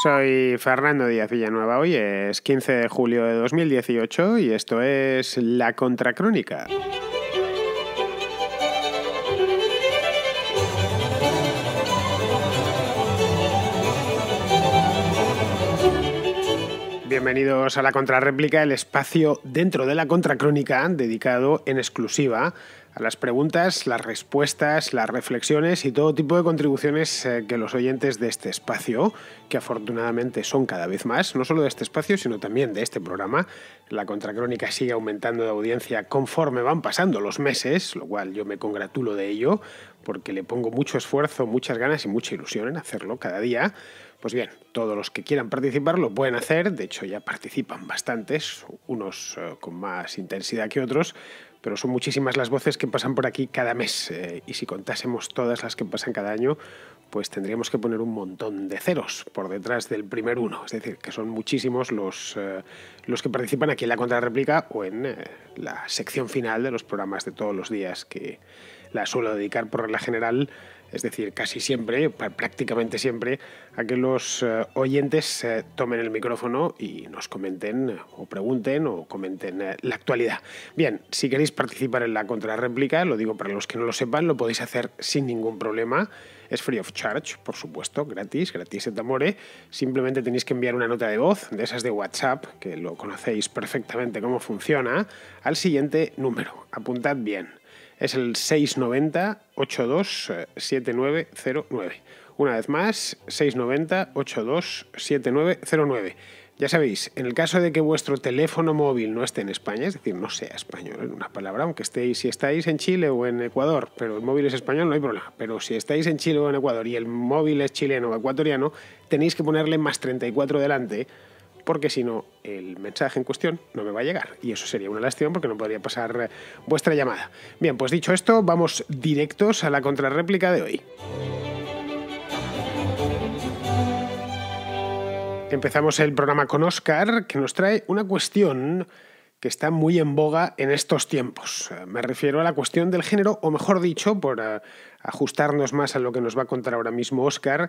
Soy Fernando Díaz Villanueva. Hoy es 15 de julio de 2018 y esto es La Contracrónica. bienvenidos a la Contrarréplica, el espacio dentro de la Contracrónica dedicado en exclusiva a las preguntas, las respuestas, las reflexiones y todo tipo de contribuciones eh, que los oyentes de este espacio, que afortunadamente son cada vez más, no solo de este espacio, sino también de este programa. La Contracrónica sigue aumentando de audiencia conforme van pasando los meses, lo cual yo me congratulo de ello, porque le pongo mucho esfuerzo, muchas ganas y mucha ilusión en hacerlo cada día. Pues bien, todos los que quieran participar lo pueden hacer, de hecho ya participan bastantes, unos eh, con más intensidad que otros, pero son muchísimas las voces que pasan por aquí cada mes eh, y si contásemos todas las que pasan cada año, pues tendríamos que poner un montón de ceros por detrás del primer uno, es decir, que son muchísimos los... Eh, los que participan aquí en la contrarréplica o en eh, la sección final de los programas de todos los días, que la suelo dedicar por regla general, es decir, casi siempre, prácticamente siempre, a que los eh, oyentes eh, tomen el micrófono y nos comenten o pregunten o comenten la actualidad. Bien, si queréis participar en la contrarréplica, lo digo para los que no lo sepan, lo podéis hacer sin ningún problema. Es free of charge, por supuesto, gratis, gratis et amore. Simplemente tenéis que enviar una nota de voz de esas de WhatsApp, que lo conocéis perfectamente cómo funciona, al siguiente número. Apuntad bien. Es el 690 7909 Una vez más, 690 7909 Ya sabéis, en el caso de que vuestro teléfono móvil no esté en España, es decir, no sea español, en una palabra, aunque estéis, si estáis en Chile o en Ecuador, pero el móvil es español, no hay problema. Pero si estáis en Chile o en Ecuador y el móvil es chileno o ecuatoriano, tenéis que ponerle más 34 delante porque si no, el mensaje en cuestión no me va a llegar. Y eso sería una lástima porque no podría pasar eh, vuestra llamada. Bien, pues dicho esto, vamos directos a la contrarréplica de hoy. Empezamos el programa con Oscar, que nos trae una cuestión que está muy en boga en estos tiempos. Me refiero a la cuestión del género, o mejor dicho, por eh, ajustarnos más a lo que nos va a contar ahora mismo Oscar,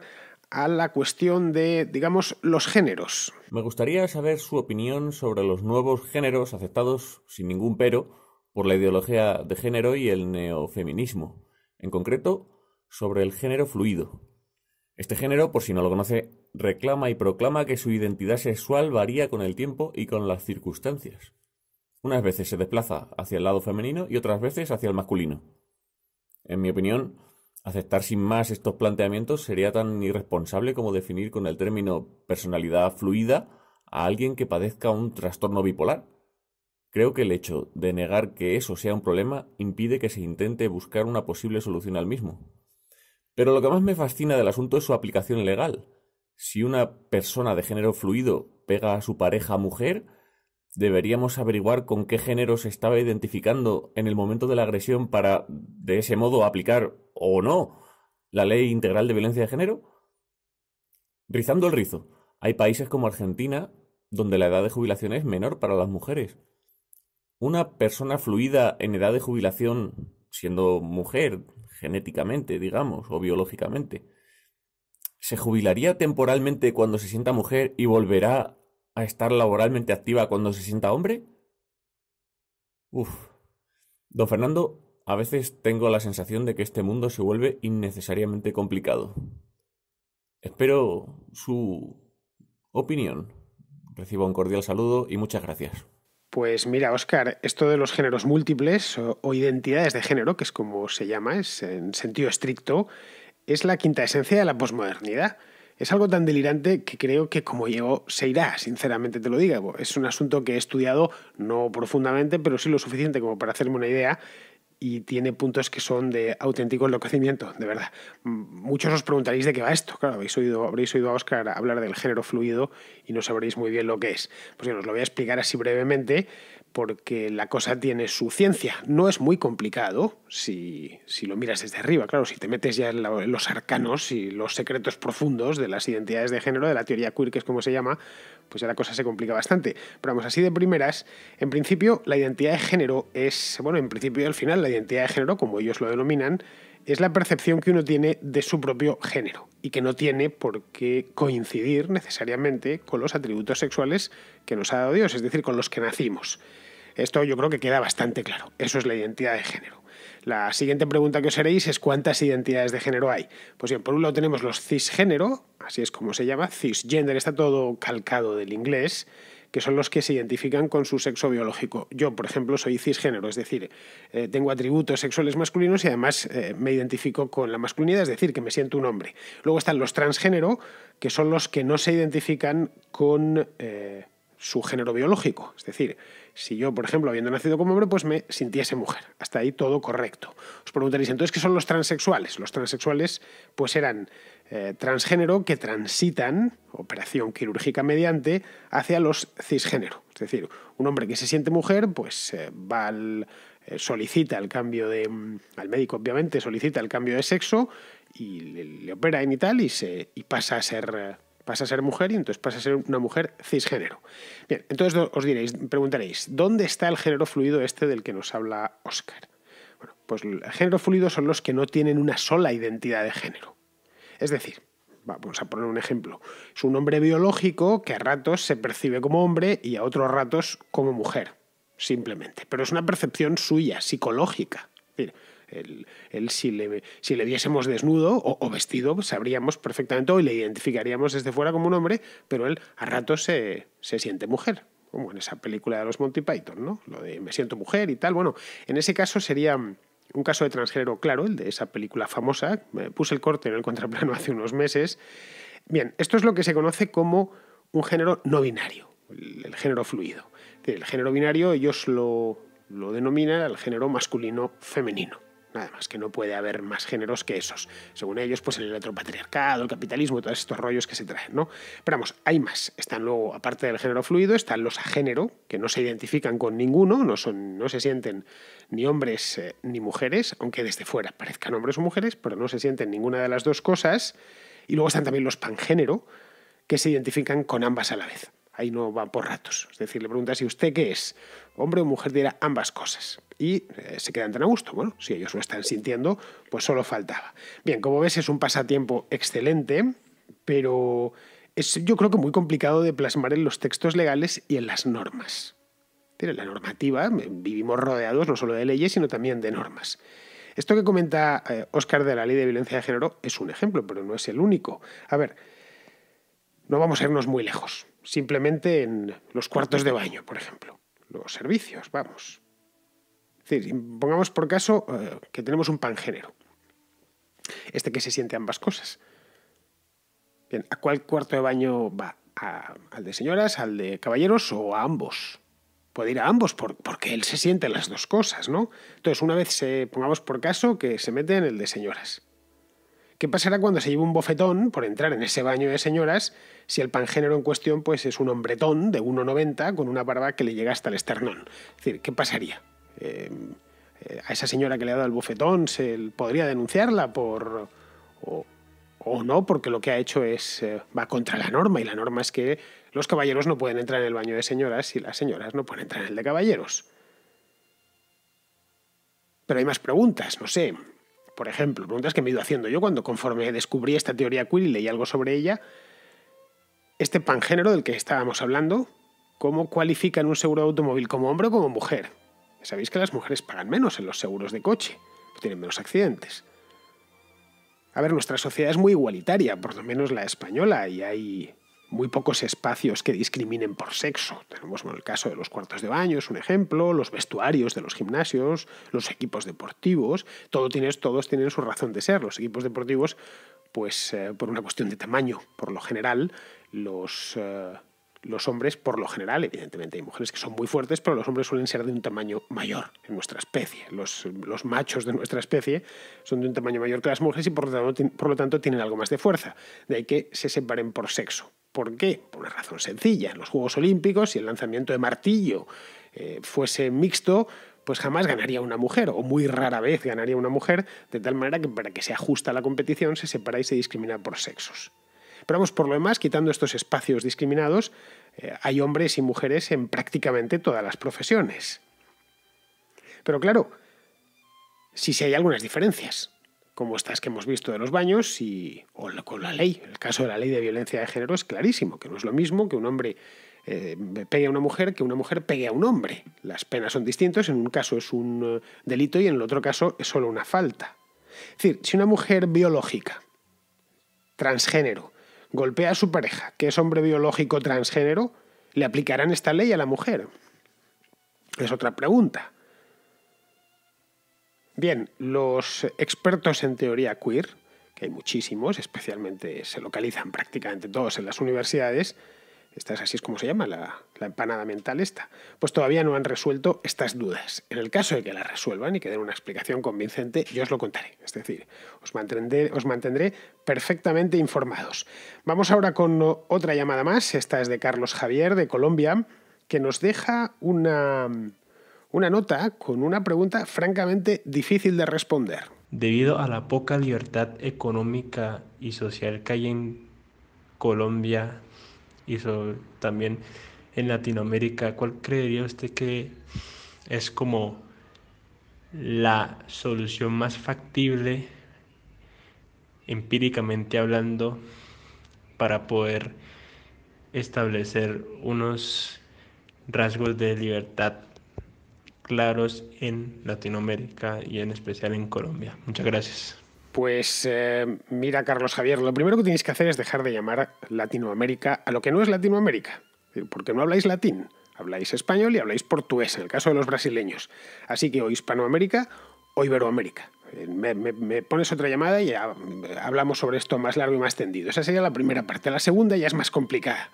a la cuestión de, digamos, los géneros. Me gustaría saber su opinión sobre los nuevos géneros aceptados sin ningún pero por la ideología de género y el neofeminismo, en concreto sobre el género fluido. Este género, por si no lo conoce, reclama y proclama que su identidad sexual varía con el tiempo y con las circunstancias. Unas veces se desplaza hacia el lado femenino y otras veces hacia el masculino. En mi opinión, Aceptar sin más estos planteamientos sería tan irresponsable como definir con el término personalidad fluida a alguien que padezca un trastorno bipolar. Creo que el hecho de negar que eso sea un problema impide que se intente buscar una posible solución al mismo. Pero lo que más me fascina del asunto es su aplicación legal. Si una persona de género fluido pega a su pareja mujer, deberíamos averiguar con qué género se estaba identificando en el momento de la agresión para, de ese modo, aplicar o no la ley integral de violencia de género? Rizando el rizo, hay países como Argentina donde la edad de jubilación es menor para las mujeres. Una persona fluida en edad de jubilación, siendo mujer genéticamente, digamos, o biológicamente, se jubilaría temporalmente cuando se sienta mujer y volverá estar laboralmente activa cuando se sienta hombre? Uf. Don Fernando, a veces tengo la sensación de que este mundo se vuelve innecesariamente complicado. Espero su opinión. Recibo un cordial saludo y muchas gracias. Pues mira, Oscar, esto de los géneros múltiples o identidades de género, que es como se llama, es en sentido estricto, es la quinta esencia de la posmodernidad. Es algo tan delirante que creo que como llegó se irá, sinceramente te lo digo. Es un asunto que he estudiado, no profundamente, pero sí lo suficiente como para hacerme una idea y tiene puntos que son de auténtico enloquecimiento, de verdad. Muchos os preguntaréis de qué va esto. Claro, habéis oído, habréis oído a Oscar hablar del género fluido y no sabréis muy bien lo que es. Pues bien, os lo voy a explicar así brevemente, porque la cosa tiene su ciencia. No es muy complicado si, si lo miras desde arriba, claro, si te metes ya en, los arcanos y los secretos profundos de las identidades de género, de la teoría queer, que es como se llama, pues ya la cosa se complica bastante. Pero vamos, así de primeras, en principio la identidad de género es, bueno, en principio y al final la identidad de género, como ellos lo denominan, es la percepción que uno tiene de su propio género y que no tiene por qué coincidir necesariamente con los atributos sexuales que nos ha dado Dios, es decir, con los que nacimos. Esto yo creo que queda bastante claro. Eso es la identidad de género. La siguiente pregunta que os haréis es cuántas identidades de género hay. Pues bien, por un lado tenemos los cisgénero, así es como se llama, cisgender está todo calcado del inglés, que son los que se identifican con su sexo biológico. Yo, por ejemplo, soy cisgénero, es decir, eh, tengo atributos sexuales masculinos y además eh, me identifico con la masculinidad, es decir, que me siento un hombre. Luego están los transgénero, que son los que no se identifican con... Eh, su género biológico. Es decir, si yo, por ejemplo, habiendo nacido como hombre, pues me sintiese mujer. Hasta ahí todo correcto. Os preguntaréis, entonces, ¿qué son los transexuales? Los transexuales, pues eran eh, transgénero que transitan, operación quirúrgica mediante, hacia los cisgénero. Es decir, un hombre que se siente mujer, pues eh, va al, eh, solicita el cambio de... Mm, al médico, obviamente, solicita el cambio de sexo y le, opera en y tal, y, se, y pasa a ser pasa a ser mujer y entonces pasa a ser una mujer cisgénero. Bien, entonces os diréis, preguntaréis, ¿dónde está el género fluido este del que nos habla Oscar? Bueno, pues el género fluido son los que no tienen una sola identidad de género. Es decir, vamos a poner un ejemplo, es un hombre biológico que a ratos se percibe como hombre y a otros ratos como mujer, simplemente. Pero es una percepción suya, psicológica. Él, si, le, viésemos desnudo o, vestido, sabríamos perfectamente y le identificaríamos desde fuera como un hombre, pero él a ratos se, siente mujer como en esa película de los Monty Python, ¿no? Lo de me siento mujer y tal. Bueno, en ese caso sería un caso de transgénero claro, el de esa película famosa. Me puse el corte en el contraplano hace unos meses. Bien, esto es lo que se conoce como un género no binario, el, género fluido. El género binario ellos lo, lo denominan el género masculino-femenino. Nada más, que no puede haber más géneros que esos. Según ellos, pues el patriarcado el capitalismo, todos estos rollos que se traen, ¿no? Pero vamos, hay más. Están luego, aparte del género fluido, están los a género, que no se identifican con ninguno, no, son, no se sienten ni hombres eh, ni mujeres, aunque desde fuera parezcan hombres o mujeres, pero no se sienten ninguna de las dos cosas. Y luego están también los pangénero, que se identifican con ambas a la vez. Ahí no va por ratos. Es decir, le pregunta si usted qué es? Hombre o mujer dirá ambas cosas. Y eh, se quedan tan a gusto. Bueno, si ellos lo están sintiendo, pues solo faltaba. Bien, como ves, es un pasatiempo excelente, pero es yo creo que muy complicado de plasmar en los textos legales y en las normas. En la normativa eh, vivimos rodeados no solo de leyes, sino también de normas. Esto que comenta Oscar eh, de la ley de violencia de género es un ejemplo, pero no es el único. A ver, no vamos a irnos muy lejos simplemente en los cuartos de baño, por ejemplo. Los servicios, vamos. Es decir, pongamos por caso eh, que tenemos un pangénero. Este que se siente ambas cosas. Bien, ¿a cuál cuarto de baño va? ¿Al de señoras, al de caballeros o a ambos? Puede ir a ambos porque él se siente las dos cosas, ¿no? Entonces, una vez se, pongamos por caso que se mete en el de señoras. ¿Qué pasará cuando se lleve un bofetón por entrar en ese baño de señoras si el pangénero en cuestión pues, es un hombretón de 1,90 con una barba que le llega hasta el esternón? Es decir, ¿qué pasaría? Eh, eh, ¿A esa señora que le ha dado el bofetón se podría denunciarla por... O, no, porque lo que ha hecho es eh, va contra la norma y la norma es que los caballeros no pueden entrar en el baño de señoras y las señoras no pueden entrar en el de caballeros. Pero hay más preguntas, no sé por ejemplo, preguntas que me he ido haciendo yo cuando conforme descubrí esta teoría queer y leí algo sobre ella, este pangénero del que estábamos hablando, ¿cómo cualifican un seguro de automóvil como hombre o como mujer? Sabéis que las mujeres pagan menos en los seguros de coche, pues tienen menos accidentes. A ver, nuestra sociedad es muy igualitaria, por lo menos la española, y hay muy pocos espacios que discriminen por sexo. Tenemos el caso de los cuartos de baño, es un ejemplo, los vestuarios de los gimnasios, los equipos deportivos, todo todos tienen su razón de ser. Los equipos deportivos, pues eh, por una cuestión de tamaño, por lo general, los, eh, los hombres, por lo general, evidentemente hay mujeres que son muy fuertes, pero los hombres suelen ser de un tamaño mayor en nuestra especie. Los, machos de nuestra especie son de un tamaño mayor que las mujeres y por lo, tanto, por lo tanto tienen algo más de fuerza. De ahí que se separen por sexo. ¿Por qué? Por una razón sencilla. En los Juegos Olímpicos, si el lanzamiento de martillo eh, fuese mixto, pues jamás ganaría una mujer, o muy rara vez ganaría una mujer, de tal manera que para que sea a la competición se separa y se discrimina por sexos. Pero vamos, por lo demás, quitando estos espacios discriminados, eh, hay hombres y mujeres en prácticamente todas las profesiones. Pero claro, sí, sí hay algunas diferencias como estas que hemos visto de los baños y, o con la ley. El caso de la ley de violencia de género es clarísimo, que no es lo mismo que un hombre eh, pegue a una mujer que una mujer pegue a un hombre. Las penas son distintas, en un caso es un eh, delito y en el otro caso es solo una falta. Es decir, si una mujer biológica, transgénero, golpea a su pareja, que es hombre biológico transgénero, ¿le aplicarán esta ley a la mujer? Es otra pregunta. Bien, los expertos en teoría queer, que hay muchísimos, especialmente se localizan prácticamente todos en las universidades, esta es así es como se llama, la, empanada mental esta, pues todavía no han resuelto estas dudas. En el caso de que las resuelvan y que den una explicación convincente, yo os lo contaré. Es decir, os mantendré, os mantendré perfectamente informados. Vamos ahora con otra llamada más. Esta es de Carlos Javier, de Colombia, que nos deja una, una nota con una pregunta francamente difícil de responder. Debido a la poca libertad económica y social que hay en Colombia y también en Latinoamérica, ¿cuál creería usted que es como la solución más factible, empíricamente hablando, para poder establecer unos rasgos de libertad claros en Latinoamérica y en especial en Colombia. Muchas gracias. Pues eh, mira, Carlos Javier, lo primero que tenéis que hacer es dejar de llamar Latinoamérica a lo que no es Latinoamérica, porque no habláis latín, habláis español y habláis portugués, en el caso de los brasileños. Así que o Hispanoamérica o Iberoamérica. Eh, me, pones otra llamada y mm, hablamos sobre esto más largo y más tendido. Esa sería la primera parte. La segunda ya es más complicada,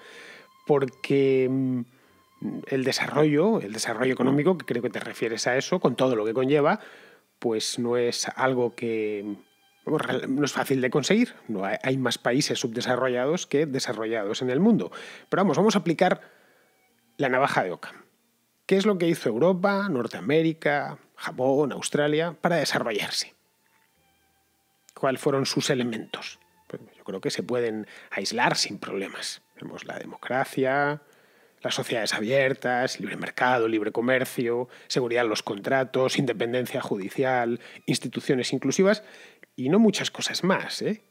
porque mm, el desarrollo, el desarrollo económico, que creo que te refieres a eso, con todo lo que conlleva, pues no es algo que no es fácil de conseguir. hay, más países subdesarrollados que desarrollados en el mundo. Pero vamos, vamos a aplicar la navaja de oca ¿Qué es lo que hizo Europa, Norteamérica, Japón, Australia para desarrollarse? ¿Cuáles fueron sus elementos? Pues yo creo que se pueden aislar sin problemas. Vemos la democracia, las sociedades abiertas, libre mercado, libre comercio, seguridad en los contratos, independencia judicial, instituciones inclusivas y no muchas cosas más. ¿eh?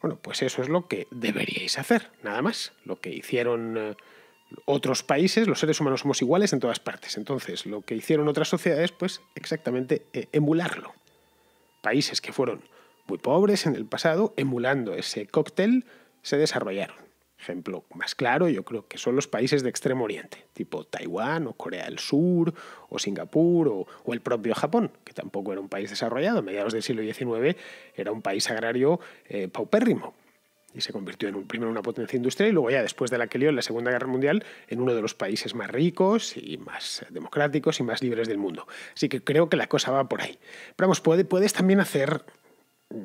Bueno, pues eso es lo que deberíais hacer, nada más. Lo que hicieron eh, otros países, los seres humanos somos iguales en todas partes. Entonces, lo que hicieron otras sociedades, pues exactamente eh, emularlo. Países que fueron muy pobres en el pasado, emulando ese cóctel, se desarrollaron. Ejemplo más claro, yo creo que son los países de Extremo Oriente, tipo Taiwán o Corea del Sur o Singapur o, el propio Japón, que tampoco era un país desarrollado. A mediados del siglo XIX era un país agrario eh, paupérrimo y se convirtió en un, primero en una potencia industrial y luego ya después de la que lió en la Segunda Guerra Mundial en uno de los países más ricos y más democráticos y más libres del mundo. Así que creo que la cosa va por ahí. Pero vamos, puedes también hacer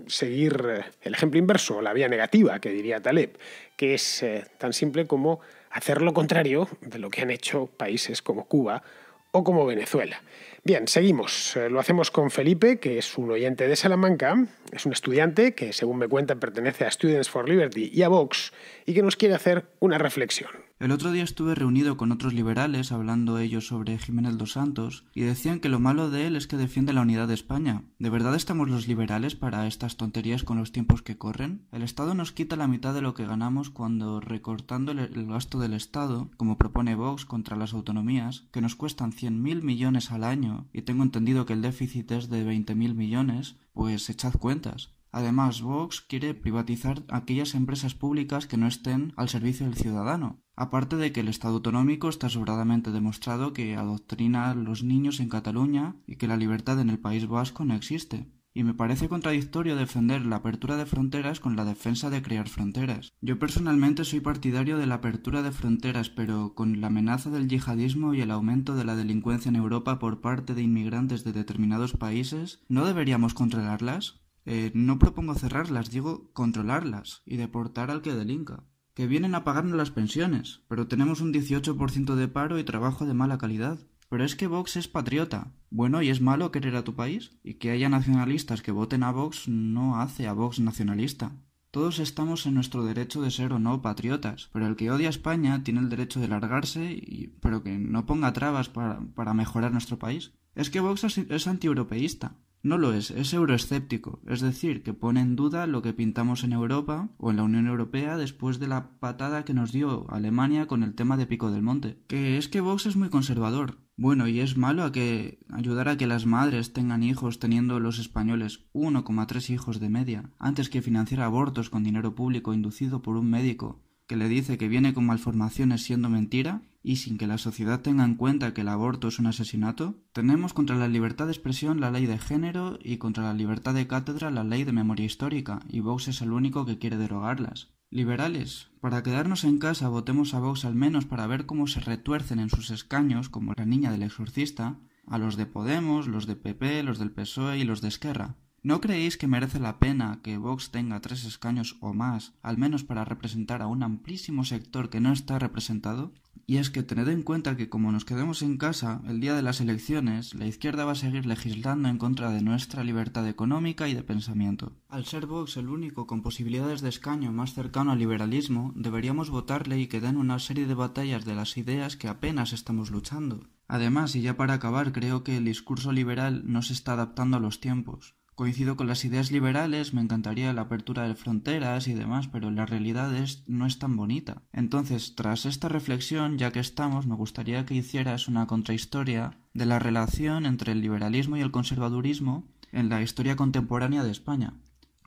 seguir eh, el ejemplo inverso, la vía negativa, que diría Taleb, que es eh, tan simple como hacer lo contrario de lo que han hecho países como Cuba o como Venezuela. Bien, seguimos. Eh, lo hacemos con Felipe, que es un oyente de Salamanca, es un estudiante que, según me cuenta, pertenece a Students for Liberty y a Vox, y que nos quiere hacer una reflexión. El otro día estuve reunido con otros liberales hablando ellos sobre Jiménez dos Santos y decían que lo malo de él es que defiende la unidad de España. ¿De verdad estamos los liberales para estas tonterías con los tiempos que corren? El Estado nos quita la mitad de lo que ganamos cuando recortando el gasto del Estado, como propone Vox contra las autonomías, que nos cuestan 100.000 millones al año y tengo entendido que el déficit es de 20.000 millones, pues echad cuentas. Además, Vox quiere privatizar aquellas empresas públicas que no estén al servicio del ciudadano. Aparte de que el Estado autonómico está sobradamente demostrado que adoctrina a los niños en Cataluña y que la libertad en el País Vasco no existe y me parece contradictorio defender la apertura de fronteras con la defensa de crear fronteras. Yo personalmente soy partidario de la apertura de fronteras, pero con la amenaza del yihadismo y el aumento de la delincuencia en Europa por parte de inmigrantes de determinados países, ¿no deberíamos controlarlas? Eh, no propongo cerrarlas, digo controlarlas y deportar al que delinca. Que vienen a pagarnos las pensiones, pero tenemos un 18% de paro y trabajo de mala calidad. Pero es que Vox es patriota. Bueno, ¿y es malo querer a tu país? Y que haya nacionalistas que voten a Vox no hace a Vox nacionalista. Todos estamos en nuestro derecho de ser o no patriotas, pero el que odia a España tiene el derecho de largarse, y, pero que no ponga trabas para, mejorar nuestro país. Es que Vox es, anti antieuropeísta. No lo es, es euroescéptico, es decir, que pone en duda lo que pintamos en Europa o en la Unión Europea después de la patada que nos dio Alemania con el tema de Pico del Monte. Que es que Vox es muy conservador, bueno, y es malo a que ayudar a que las madres tengan hijos teniendo los españoles 1,3 hijos de media, antes que financiar abortos con dinero público inducido por un médico que le dice que viene con malformaciones siendo mentira y sin que la sociedad tenga en cuenta que el aborto es un asesinato, tenemos contra la libertad de expresión la ley de género y contra la libertad de cátedra la ley de memoria histórica, y Vox es el único que quiere derogarlas. Liberales, para quedarnos en casa votemos a Vox al menos para ver cómo se retuercen en sus escaños, como la niña del exorcista, a los de Podemos, los de PP, los del PSOE y los de Esquerra. ¿No creéis que merece la pena que Vox tenga tres escaños o más, al menos para representar a un amplísimo sector que no está representado? Y es que tened en cuenta que como nos quedemos en casa, el día de las elecciones, la izquierda va a seguir legislando en contra de nuestra libertad económica y de pensamiento. Al ser Vox el único con posibilidades de escaño más cercano al liberalismo, deberíamos votarle y que den una serie de batallas de las ideas que apenas estamos luchando. Además, y ya para acabar, creo que el discurso liberal no se está adaptando a los tiempos. Coincido con las ideas liberales, me encantaría la apertura de fronteras y demás, pero la realidad es, no es tan bonita. Entonces, tras esta reflexión, ya que estamos, me gustaría que hicieras una contrahistoria de la relación entre el liberalismo y el conservadurismo en la historia contemporánea de España.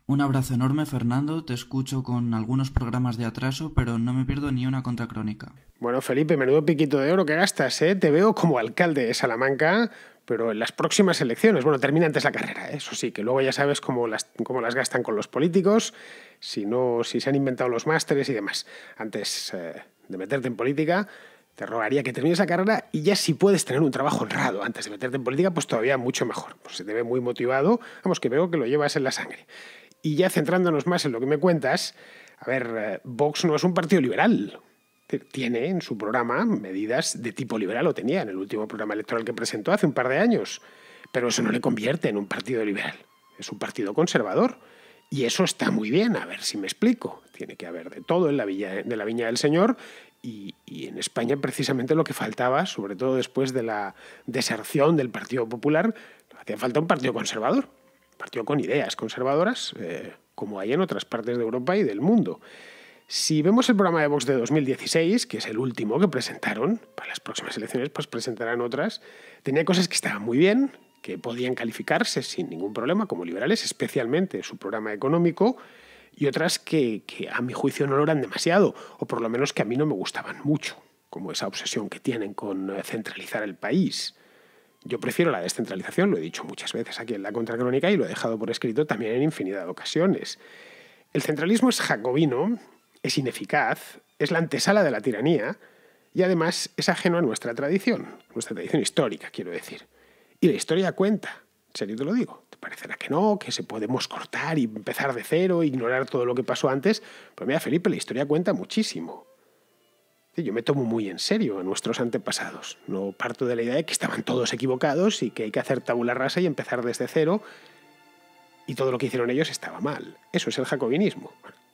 Un abrazo enorme, Fernando. Te escucho con algunos programas de atraso, pero no me pierdo ni una contracrónica. Bueno, Felipe, menudo piquito de oro que gastas, ¿eh? Te veo como alcalde de Salamanca, pero en las próximas elecciones, bueno, termina antes la carrera, ¿eh? eso sí, que luego ya sabes cómo las, cómo las gastan con los políticos, si, no, si se han inventado los másteres y demás. Antes eh, de meterte en política, te rogaría que termines la carrera y ya si puedes tener un trabajo honrado antes de meterte en política, pues todavía mucho mejor. Pues se te ve muy motivado, vamos, que veo que lo llevas en la sangre. Y ya centrándonos más en lo que me cuentas, a ver, eh, Vox no es un partido liberal, tiene en su programa medidas de tipo liberal, lo tenía en el último programa electoral que presentó hace un par de años, pero eso no le convierte en un partido liberal, es un partido conservador. Y eso está muy bien, a ver si me explico. Tiene que haber de todo en la, de la Viña del Señor y, en España precisamente lo que faltaba, sobre todo después de la deserción del Partido Popular, hacía falta un partido conservador, un partido con ideas conservadoras, eh, como hay en otras partes de Europa y del mundo. Si vemos el programa de Vox de 2016, que es el último que presentaron, para las próximas elecciones pues presentarán otras, tenía cosas que estaban muy bien, que podían calificarse sin ningún problema como liberales, especialmente su programa económico, y otras que, que, a mi juicio no lo eran demasiado, o por lo menos que a mí no me gustaban mucho, como esa obsesión que tienen con eh, centralizar el país. Yo prefiero la descentralización, lo he dicho muchas veces aquí en la Contracrónica y lo he dejado por escrito también en infinidad de ocasiones. El centralismo es jacobino es ineficaz, es la antesala de la tiranía y además es ajeno a nuestra tradición, nuestra tradición histórica, quiero decir. Y la historia cuenta, en serio te lo digo. Te parecerá que no, que se podemos cortar y empezar de cero, ignorar todo lo que pasó antes, pero mira, Felipe, la historia cuenta muchísimo. Yo me tomo muy en serio a nuestros antepasados. No parto de la idea de que estaban todos equivocados y que hay que hacer tabula rasa y empezar desde cero y todo lo que hicieron ellos estaba mal. Eso es el jacobinismo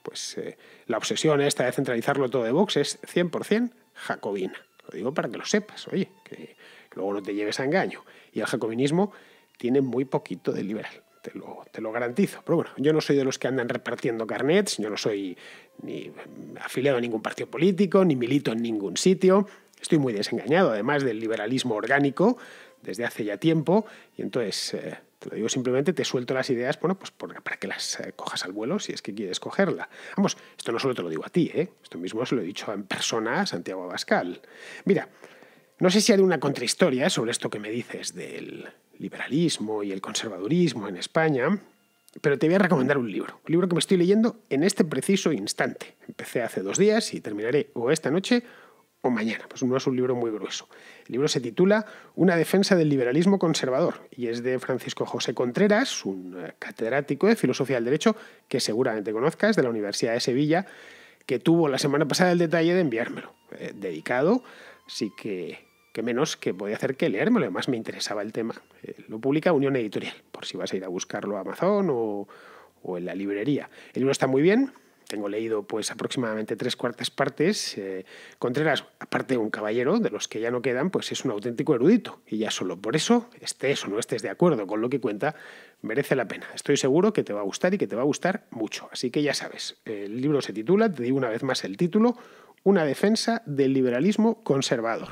pues eh, la obsesión esta de centralizarlo todo de Vox es 100% jacobina. Lo digo para que lo sepas, oye, que luego no te lleves a engaño. Y el jacobinismo tiene muy poquito de liberal. Te lo, te lo, garantizo. Pero bueno, yo no soy de los que andan repartiendo carnets, yo no soy ni afiliado a ningún partido político, ni milito en ningún sitio. Estoy muy desengañado, además del liberalismo orgánico, desde hace ya tiempo. Y entonces, eh, te lo digo simplemente, te suelto las ideas, bueno, pues para que las eh, cojas al vuelo si es que quieres cogerla. Vamos, esto no solo te lo digo a ti, ¿eh? esto mismo se lo he dicho en persona a Santiago Abascal. Mira, no sé si hay una contrahistoria sobre esto que me dices del liberalismo y el conservadurismo en España, pero te voy a recomendar un libro, un libro que me estoy leyendo en este preciso instante. Empecé hace dos días y terminaré o esta noche o pues mañana. Pues no es un libro muy grueso. El libro se titula Una defensa del liberalismo conservador y es de Francisco José Contreras, un eh, catedrático de filosofía del derecho que seguramente conozcas de la Universidad de Sevilla, que tuvo la semana pasada el detalle de enviármelo. Eh, dedicado, sí que, menos que podía hacer que leérmelo, además me interesaba el tema. Eh, lo publica Unión Editorial, por si vas a ir a buscarlo a Amazon o, o en la librería. El libro está muy bien, tengo leído pues aproximadamente tres cuartas partes. Eh, Contreras, aparte de un caballero, de los que ya no quedan, pues es un auténtico erudito. Y ya solo por eso, estés o no estés de acuerdo con lo que cuenta, merece la pena. Estoy seguro que te va a gustar y que te va a gustar mucho. Así que ya sabes, el libro se titula, te digo una vez más el título, Una defensa del liberalismo conservador.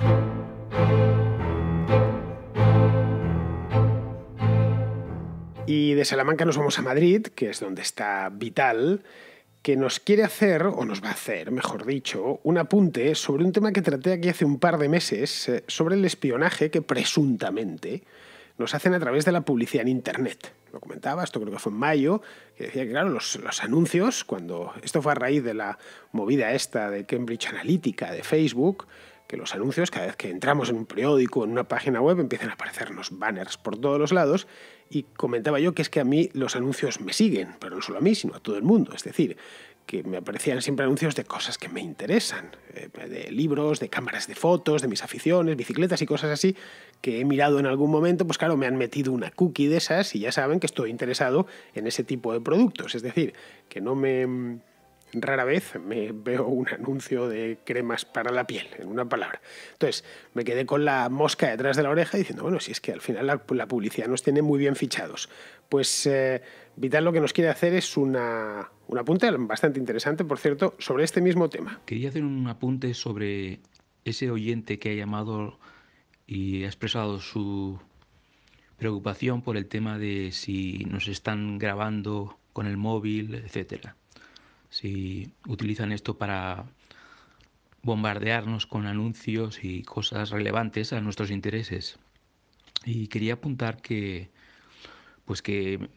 Y de Salamanca nos vamos a Madrid, que es donde está Vital que nos quiere hacer, o nos va a hacer, mejor dicho, un apunte sobre un tema que traté aquí hace un par de meses, eh, sobre el espionaje que presuntamente nos hacen a través de la publicidad en Internet. Lo comentaba, esto creo que fue en mayo, que decía que, claro, los, los anuncios, cuando esto fue a raíz de la movida esta de Cambridge Analytica, de Facebook, que los anuncios, cada vez que entramos en un periódico, en una página web, empiezan a aparecernos banners por todos los lados y comentaba yo que es que a mí los anuncios me siguen, pero no solo a mí, sino a todo el mundo. Es decir, que me aparecían siempre anuncios de cosas que me interesan, eh, de libros, de cámaras de fotos, de mis aficiones, bicicletas y cosas así que he mirado en algún momento, pues claro, me han metido una cookie de esas y ya saben que estoy interesado en ese tipo de productos. Es decir, que no me Rara vez me veo un anuncio de cremas para la piel, en una palabra. Entonces, me quedé con la mosca detrás de la oreja diciendo, bueno, si es que al final la, publicidad nos tiene muy bien fichados. Pues eh, Vital lo que nos quiere hacer es una, un apunte bastante interesante, por cierto, sobre este mismo tema. Quería hacer un apunte sobre ese oyente que ha llamado y ha expresado su preocupación por el tema de si nos están grabando con el móvil, etcétera si utilizan esto para bombardearnos con anuncios y cosas relevantes a nuestros intereses. Y quería apuntar que, pues que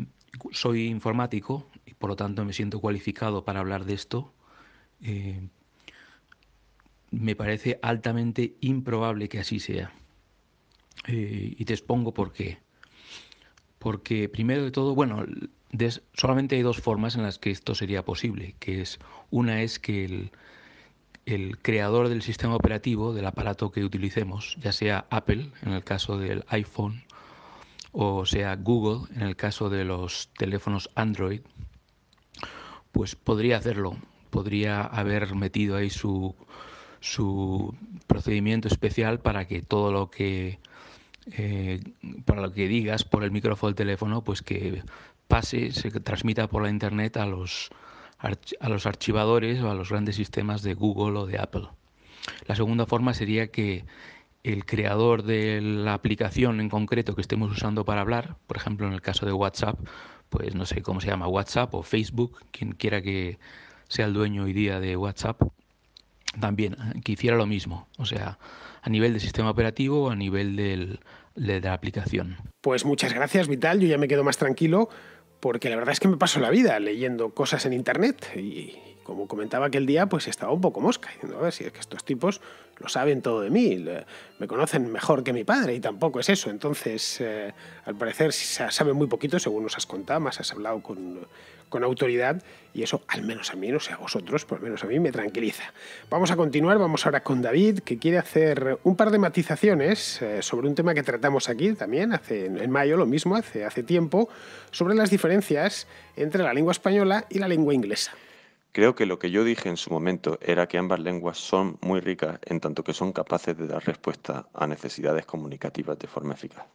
soy informático y por lo tanto me siento cualificado para hablar de esto. Eh, me parece altamente improbable que así sea. Eh, y te expongo por qué. Porque primero de todo, bueno, solamente hay dos formas en las que esto sería posible, que es una es que el, creador del sistema operativo, del aparato que utilicemos, ya sea Apple en el caso del iPhone o sea Google en el caso de los teléfonos Android, pues podría hacerlo, podría haber metido ahí su, su procedimiento especial para que todo lo que eh, para lo que digas por el micrófono del teléfono, pues que pase, se transmita por la Internet a los, a los archivadores o a los grandes sistemas de Google o de Apple. La segunda forma sería que el creador de la aplicación en concreto que estemos usando para hablar, por ejemplo en el caso de WhatsApp, pues no sé cómo se llama WhatsApp o Facebook, quien quiera que sea el dueño hoy día de WhatsApp, también eh, que hiciera lo mismo, o sea, a nivel del sistema operativo o a nivel de la aplicación. Pues muchas gracias, Vital, yo ya me quedo más tranquilo porque la verdad es que me paso la vida leyendo cosas en internet y como comentaba aquel día, pues estaba un poco mosca, diciendo, a ver si es que estos tipos lo saben todo de mí, me conocen mejor que mi padre y tampoco es eso. Entonces, eh, al parecer, se sabe muy poquito, según nos has contado, más has hablado con, con autoridad y eso al menos a mí, no sé a vosotros, por lo menos a mí me tranquiliza. Vamos a continuar, vamos ahora con David que quiere hacer un par de matizaciones eh, sobre un tema que tratamos aquí también hace, en mayo, lo mismo, hace, hace tiempo, sobre las diferencias entre la lengua española y la lengua inglesa. Creo que lo que yo dije en su momento era que ambas lenguas son muy ricas en tanto que son capaces de dar respuesta a necesidades comunicativas de forma eficaz.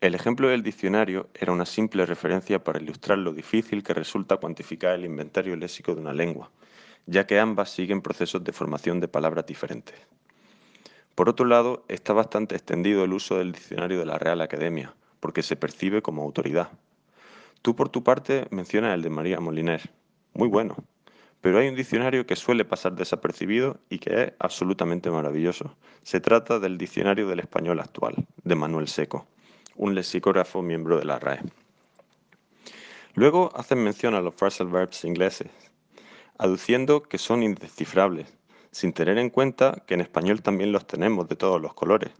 El ejemplo del diccionario era una simple referencia para ilustrar lo difícil que resulta cuantificar el inventario léxico de una lengua, ya que ambas siguen procesos de formación de palabras diferentes. Por otro lado, está bastante extendido el uso del diccionario de la Real Academia, porque se percibe como autoridad. Tú por tu parte mencionas el de María Moliner, muy bueno, pero hay un diccionario que suele pasar desapercibido y que es absolutamente maravilloso. Se trata del Diccionario del Español Actual, de Manuel Seco un lexicógrafo miembro de la RAE. Luego hacen mención a los phrasal verbs ingleses, aduciendo que son indescifrables, sin tener en cuenta que en español también los tenemos de todos los colores.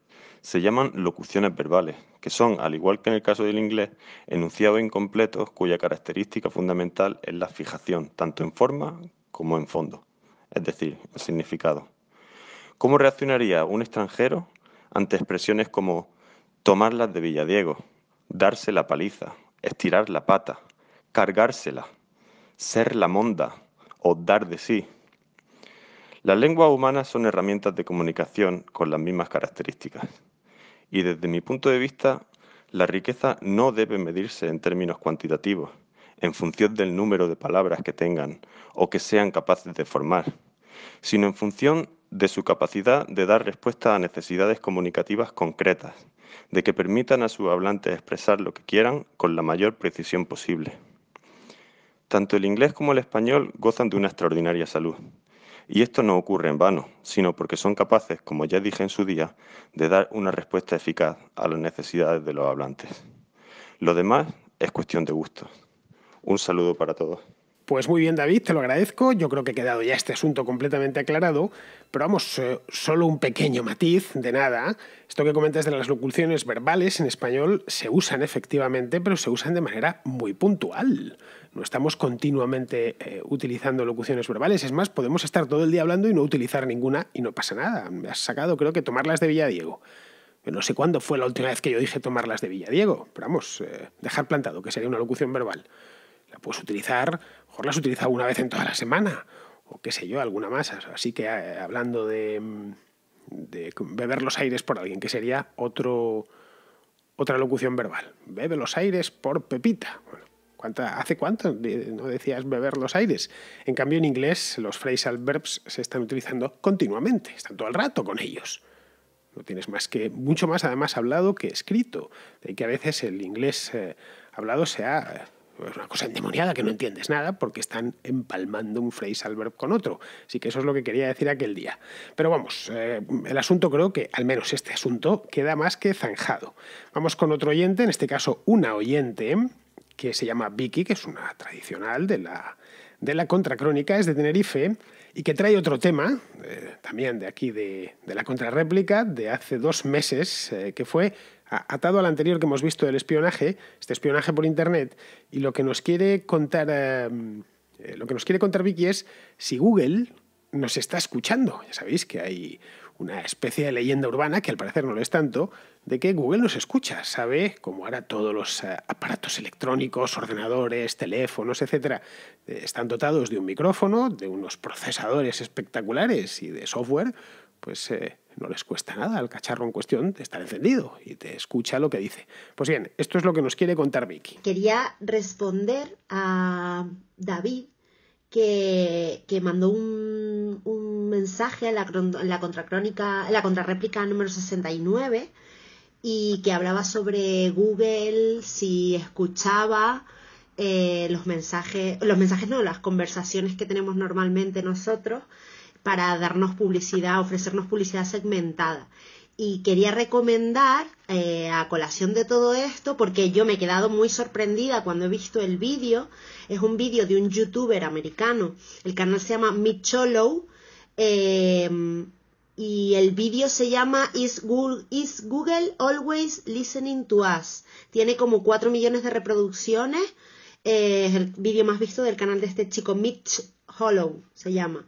Se llaman locuciones verbales, que son, al igual que en el caso del inglés, enunciados incompletos cuya característica fundamental es la fijación, tanto en forma como en fondo, es decir, el significado. ¿Cómo reaccionaría un extranjero ante expresiones como tomarlas de Villadiego, darse la paliza, estirar la pata, cargársela, ser la monda o dar de sí. Las lenguas humanas son herramientas de comunicación con las mismas características. Y desde mi punto de vista, la riqueza no debe medirse en términos cuantitativos, en función del número de palabras que tengan o que sean capaces de formar, sino en función de su capacidad de dar respuesta a necesidades comunicativas concretas, de que permitan a sus hablantes expresar lo que quieran con la mayor precisión posible. Tanto el inglés como el español gozan de una extraordinaria salud. Y esto no ocurre en vano, sino porque son capaces, como ya dije en su día, de dar una respuesta eficaz a las necesidades de los hablantes. Lo demás es cuestión de gusto. Un saludo para todos. Pues muy bien, David, te lo agradezco. Yo creo que he quedado ya este asunto completamente aclarado, pero vamos, eh, solo un pequeño matiz de nada. Esto que comentas de las locuciones verbales en español se usan efectivamente, pero se usan de manera muy puntual. No estamos continuamente eh, utilizando locuciones verbales. Es más, podemos estar todo el día hablando y no utilizar ninguna y no pasa nada. Me has sacado, creo que tomarlas de Villadiego. No sé cuándo fue la última vez que yo dije tomarlas de Villadiego, pero vamos, eh, dejar plantado, que sería una locución verbal. La puedes utilizar mejor las utiliza una vez en toda la semana, o qué sé yo, alguna más. Así que eh, hablando de, beber los aires por alguien, que sería otro, otra locución verbal. Bebe los aires por Pepita. ¿Hace cuánto no decías beber los aires? En cambio, en inglés los phrasal verbs se están utilizando continuamente, están todo el rato con ellos. No tienes más que mucho más además hablado que escrito, de que a veces el inglés hablado eh, hablado sea pues, una cosa endemoniada que no entiendes nada porque están empalmando un phrase al verb con otro. Así que eso es lo que quería decir aquel día. Pero vamos, eh, el asunto creo que, al menos este asunto, queda más que zanjado. Vamos con otro oyente, en este caso una oyente, que se llama Vicky, que es una tradicional de la, de la contracrónica, es de Tenerife, y que trae otro tema, eh, también de aquí de, de la contrarréplica, de hace dos meses, eh, que fue atado al anterior que hemos visto del espionaje, este espionaje por Internet, y lo que nos quiere contar, em, eh, lo que nos quiere Vicky es si Google nos está escuchando. Ya sabéis que hay una especie de leyenda urbana, que al parecer no lo es tanto, de que Google nos escucha, sabe como ahora todos los eh, aparatos electrónicos, ordenadores, teléfonos, etcétera, eh, están dotados de un micrófono, de unos procesadores espectaculares y de software pues eh, no les cuesta nada al cacharro en cuestión estar encendido y te escucha lo que dice. Pues bien, esto es lo que nos quiere contar Vicky. Quería responder a David que, mandó un, un, mensaje a la, la la contrarréplica número 69 y que hablaba sobre Google, si escuchaba eh, los mensajes, los mensajes no, las conversaciones que tenemos normalmente nosotros para darnos publicidad, ofrecernos publicidad segmentada. Y quería recomendar, eh, a colación de todo esto, porque yo me he quedado muy sorprendida cuando he visto el vídeo, es un vídeo de un youtuber americano, el canal se llama Mitch Hollow em, y el vídeo se llama Is Google, Always Listening to Us. Tiene como 4 millones de reproducciones. Eh, es el vídeo más visto del canal de este chico, Mitch Hollow se llama.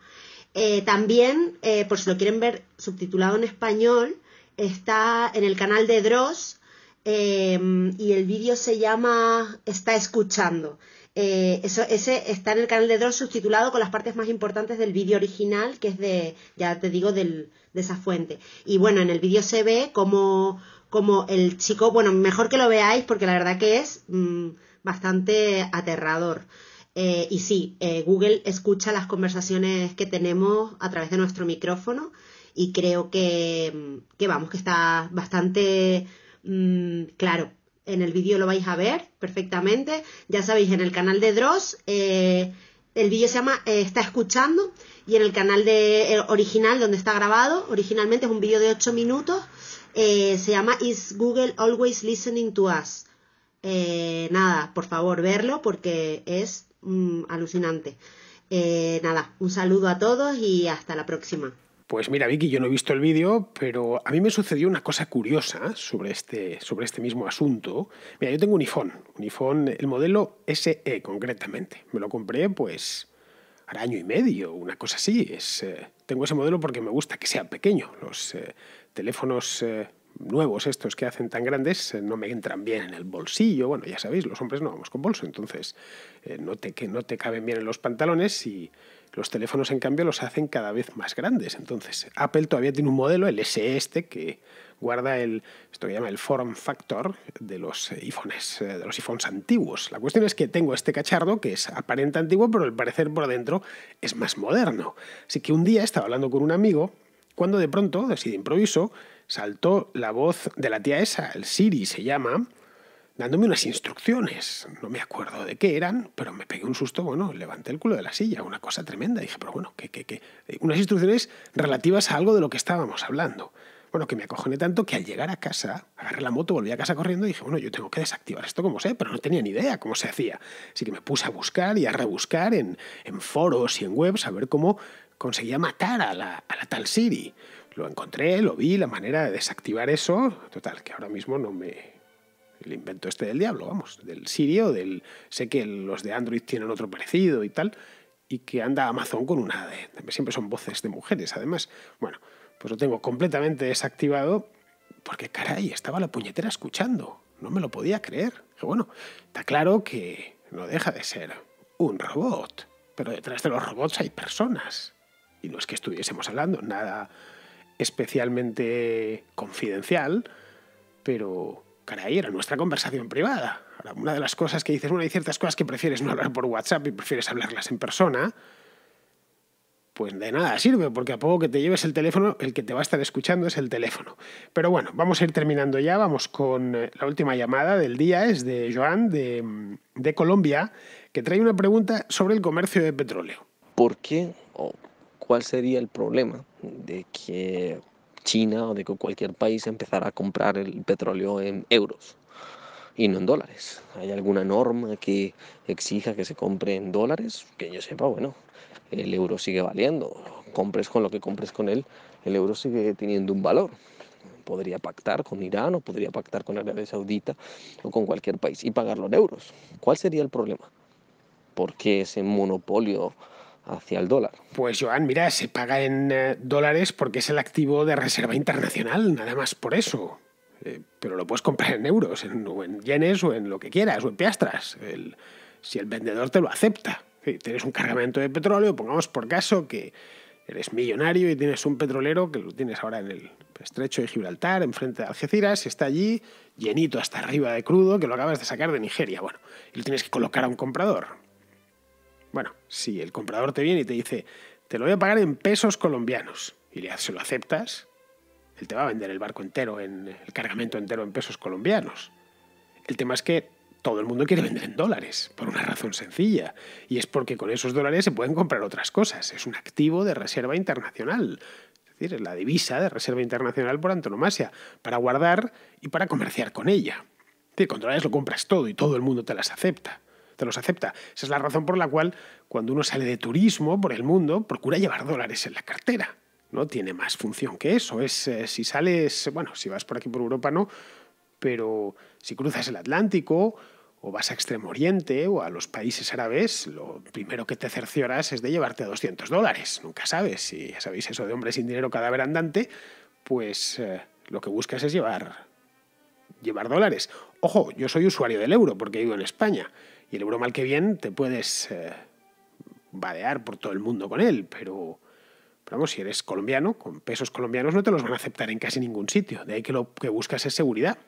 Eh, también, eh, por si lo quieren ver subtitulado en español, está en el canal de Dross eh, y el vídeo se llama Está escuchando. eso, ese está en el canal de Dross subtitulado con las partes más importantes del vídeo original, que es de, ya te digo, del, de esa fuente. Y bueno, en el vídeo se ve como, el chico, bueno, mejor que lo veáis porque la verdad que es mm, bastante aterrador. Eh, y sí, eh, Google escucha las conversaciones que tenemos a través de nuestro micrófono y creo que, mm, vamos, que está bastante mm, claro. En el vídeo lo vais a ver perfectamente. Ya sabéis, en el canal de Dross eh, el vídeo se llama Está escuchando y en el canal de, original donde está grabado, originalmente es un vídeo de 8 minutos, se llama Is Google Always Listening to Us? nada, por favor, verlo porque es Mm, alucinante. Eh, nada, un saludo a todos y hasta la próxima. Pues mira, Vicky, yo no he visto el vídeo, pero a mí me sucedió una cosa curiosa sobre este, sobre este mismo asunto. Mira, yo tengo un iPhone, un iPhone, el modelo SE concretamente. Me lo compré pues hará año y medio, una cosa así. Es, eh, tengo ese modelo porque me gusta que sea pequeño. Los eh, teléfonos nuevos estos que hacen tan grandes eh, no me entran bien en el bolsillo. Bueno, ya sabéis, los hombres no vamos con bolso, entonces eh, no, te, que no te caben bien en los pantalones y los teléfonos, en cambio, los hacen cada vez más grandes. Entonces, Apple todavía tiene un modelo, el SE este, que guarda el, esto que llama el form factor de los iPhones, eh, de los iPhones antiguos. La cuestión es que tengo este cachardo que es aparente antiguo, pero al parecer por dentro es más moderno. Así que un día estaba hablando con un amigo cuando de pronto, así de improviso, saltó la voz de la tía esa, el Siri se llama, dándome unas instrucciones. No me acuerdo de qué eran, pero me pegué un susto, bueno, levanté el culo de la silla, una cosa tremenda. Dije, pero bueno, que, eh, unas instrucciones relativas a algo de lo que estábamos hablando. Bueno, que me acojoné tanto que al llegar a casa, agarré la moto, volví a casa corriendo y dije, bueno, yo tengo que desactivar esto como sé, pero no tenía ni idea cómo se hacía. Así que me puse a buscar y a rebuscar en, foros y en webs a ver cómo conseguía matar a la, a la tal Siri. Lo encontré, lo vi, la manera de desactivar eso. Total, que ahora mismo no me. El invento este del diablo, vamos, del Sirio, del. Sé que los de Android tienen otro parecido y tal, y que anda Amazon con una de. Siempre son voces de mujeres, además. Bueno, pues lo tengo completamente desactivado, porque caray, estaba la puñetera escuchando. No me lo podía creer. Que bueno, está claro que no deja de ser un robot, pero detrás de los robots hay personas. Y no es que estuviésemos hablando nada especialmente confidencial, pero caray, era nuestra conversación privada. Ahora, una de las cosas que dices, una hay ciertas cosas que prefieres no hablar por WhatsApp y prefieres hablarlas en persona, pues de nada sirve, porque a poco que te lleves el teléfono, el que te va a estar escuchando es el teléfono. Pero bueno, vamos a ir terminando ya, vamos con eh, la última llamada del día, es de Joan de, Colombia, que trae una pregunta sobre el comercio de petróleo. ¿Por qué ¿cuál sería el problema de que China o de que cualquier país empezara a comprar el petróleo en euros? y no en dólares. ¿Hay alguna norma que exija que se compre en dólares? Que yo sepa, bueno, el euro sigue valiendo. Compres con lo que compres con él, el euro sigue teniendo un valor. Podría pactar con Irán o podría pactar con Arabia Saudita o con cualquier país y pagarlo en euros. ¿Cuál sería el problema? ¿Por qué ese monopolio hacia el dólar. Pues Joan, mira, se paga en eh, dólares porque es el activo de reserva internacional, nada más por eso. Eh, pero lo puedes comprar en euros, en, o yenes, o en lo que quieras, o en piastras, si el vendedor te lo acepta. Si tienes un cargamento de petróleo, pongamos por caso que eres millonario y tienes un petrolero que lo tienes ahora en el estrecho de Gibraltar, enfrente de Algeciras, está allí llenito hasta arriba de crudo que lo acabas de sacar de Nigeria. Bueno, y lo tienes que colocar a un comprador bueno, si el comprador te viene y te dice, te lo voy a pagar en pesos colombianos, y le se lo aceptas, él te va a vender el barco entero, en, el cargamento entero en pesos colombianos. El tema es que todo el mundo quiere vender en dólares, por una razón sencilla, y es porque con esos dólares se pueden comprar otras cosas. Es un activo de reserva internacional, es decir, es la divisa de reserva internacional por antonomasia, para guardar y para comerciar con ella. Es decir, con dólares lo compras todo y todo el mundo te las acepta te los acepta. Esa es la razón por la cual cuando uno sale de turismo por el mundo, procura llevar dólares en la cartera. No tiene más función que eso. Es eh, si sales, bueno, si vas por aquí por Europa no, pero si cruzas el Atlántico o vas a Extremo Oriente o a los países árabes, lo primero que te cercioras es de llevarte 200 dólares. Nunca sabes, si ya sabéis eso de hombre sin dinero cadáver andante, pues eh, lo que buscas es llevar, llevar dólares. Ojo, yo soy usuario del euro porque vivo en España. Y el euro mal que bien te puedes eh, vadear por todo el mundo con él, pero, vamos, si eres colombiano, con pesos colombianos no te los van a aceptar en casi ningún sitio. De ahí que lo que buscas es seguridad.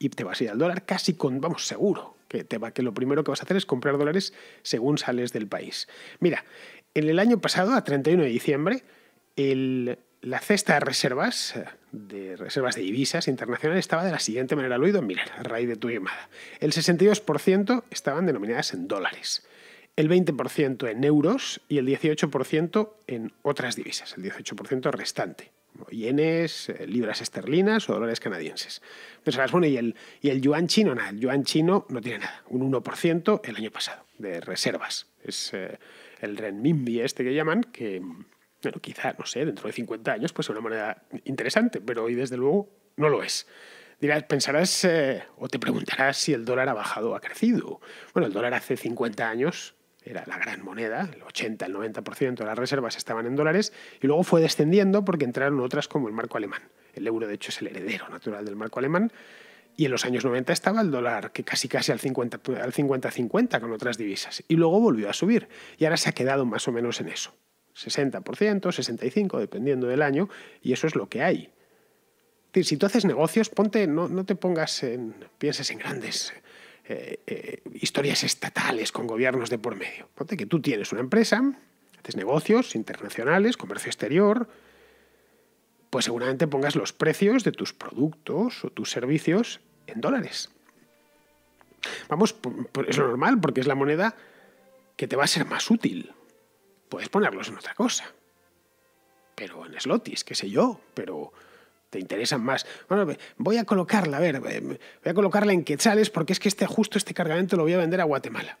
Y te vas a ir al dólar casi con, vamos, seguro, que, te que lo primero que vas a hacer es comprar dólares según sales del país. Mira, en el año pasado, a 31 de diciembre, el la cesta de reservas, eh, de reservas de divisas internacionales, estaba de la siguiente manera, Luido. Mira, a raíz de tu llamada. El 62% estaban denominadas en dólares, el 20% en euros y el 18% en otras divisas, el 18% restante. Yenes, eh, libras esterlinas o dólares canadienses. Pensarás, bueno, ¿y el, y el yuan chino? Nada, el yuan chino no tiene nada, un 1% el año pasado de reservas. Es eh, el renminbi este que llaman, que, bueno, quizá, no sé, dentro de 50 años, pues es una moneda interesante, pero hoy desde luego no lo es. Dirás, pensarás eh, o te preguntarás si el dólar ha bajado o ha crecido. Bueno, el dólar hace 50 años era la gran moneda, el 80, el 90% de las reservas estaban en dólares, y luego fue descendiendo porque entraron otras como el marco alemán. El euro, de hecho, es el heredero natural del marco alemán, y en los años 90 estaba el dólar que casi casi al al 50 -50 con otras divisas, y luego volvió a subir, y ahora se ha quedado más o menos en eso. 60%, 65%, dependiendo del año, y eso es lo que hay. si tú haces negocios, ponte, no, te pongas en, pienses en grandes eh, eh, historias estatales con gobiernos de por medio. Ponte que tú tienes una empresa, haces negocios internacionales, comercio exterior, pues seguramente pongas los precios de tus productos o tus servicios en dólares. Vamos, es lo normal porque es la moneda que te va a ser más útil. Puedes ponerlos en otra cosa. Pero en slotis, qué sé yo, pero te interesan más. Bueno, voy a colocarla, a ver, voy a colocarla en quetzales porque es que este, justo este cargamento lo voy a vender a Guatemala.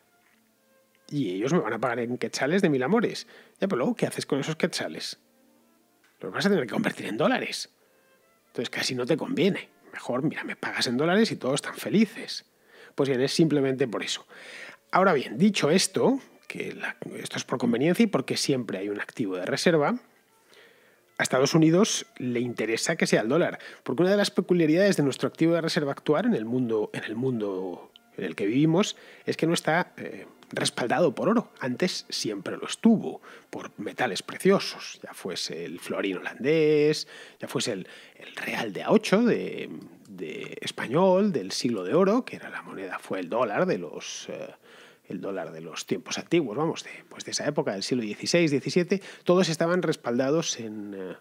Y ellos me van a pagar en quetzales de mil amores. Ya, pero luego, ¿qué haces con esos quetzales? Los vas a tener que convertir en dólares. Entonces casi no te conviene. Mejor, mira, me pagas en dólares y todos están felices. Pues bien, es simplemente por eso. Ahora bien, dicho esto, esto es por conveniencia y porque siempre hay un activo de reserva, a Estados Unidos le interesa que sea el dólar, porque una de las peculiaridades de nuestro activo de reserva actual en el mundo en el mundo en el que vivimos es que no está eh, respaldado por oro. Antes siempre lo estuvo por metales preciosos, ya fuese el florín holandés, ya fuese el, real de A8 de, español del siglo de oro, que era la moneda fue el dólar de los eh, el dólar de los tiempos antiguos, vamos, de, pues, esa época, del siglo XVI, XVII, todos estaban respaldados en... Eh,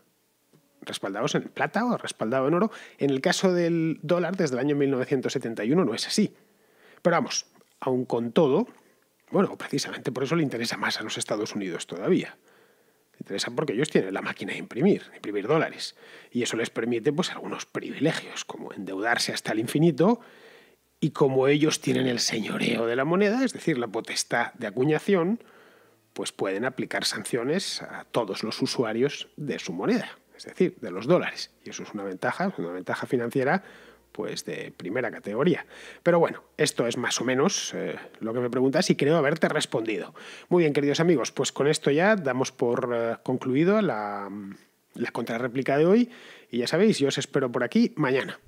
respaldados en plata o respaldado en oro. En el caso del dólar, desde el año 1971 no es así. Pero vamos, aún con todo, bueno, precisamente por eso le interesa más a los Estados Unidos todavía. Le interesa porque ellos tienen la máquina de imprimir, imprimir dólares. Y eso les permite pues algunos privilegios, como endeudarse hasta el infinito y como ellos tienen el señoreo de la moneda, es decir, la potestad de acuñación, pues pueden aplicar sanciones a todos los usuarios de su moneda, es decir, de los dólares. Y eso es una ventaja, una ventaja financiera pues de primera categoría. Pero bueno, esto es más o menos eh, lo que me preguntas y creo haberte respondido. Muy bien, queridos amigos, pues con esto ya damos por eh, concluido la, la de hoy y ya sabéis, yo os espero por aquí mañana.